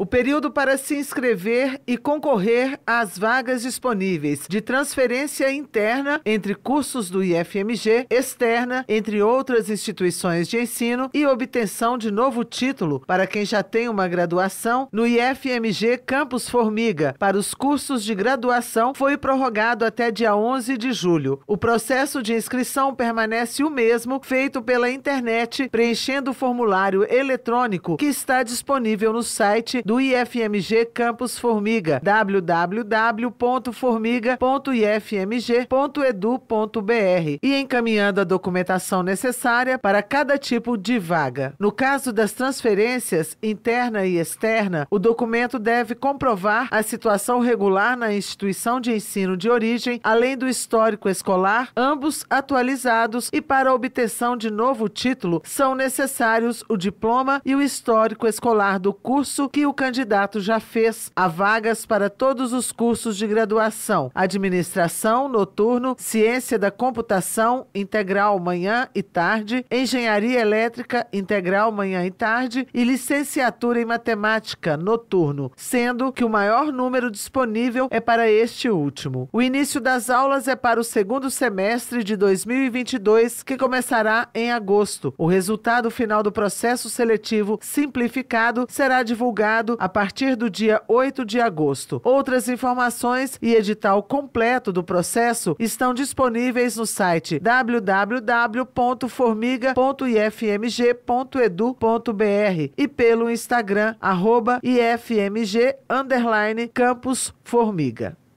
O período para se inscrever e concorrer às vagas disponíveis de transferência interna entre cursos do IFMG, externa entre outras instituições de ensino e obtenção de novo título para quem já tem uma graduação no IFMG Campus Formiga para os cursos de graduação foi prorrogado até dia 11 de julho. O processo de inscrição permanece o mesmo feito pela internet, preenchendo o formulário eletrônico que está disponível no site do IFMG Campus Formiga, www.formiga.ifmg.edu.br, e encaminhando a documentação necessária para cada tipo de vaga. No caso das transferências interna e externa, o documento deve comprovar a situação regular na instituição de ensino de origem, além do histórico escolar, ambos atualizados e para obtenção de novo título são necessários o diploma e o histórico escolar do curso que o candidato já fez, há vagas para todos os cursos de graduação: administração, noturno, ciência da computação, integral manhã e tarde, engenharia elétrica, integral manhã e tarde e licenciatura em matemática, noturno, sendo que o maior número disponível é para este último. O início das aulas é para o segundo semestre de 2022, que começará em agosto. O resultado final do processo seletivo simplificado será divulgado a partir do dia 8 de agosto. Outras informações e edital completo do processo estão disponíveis no site www.formiga.ifmg.edu.br e pelo Instagram, arroba IFMG, underline, Campus Formiga.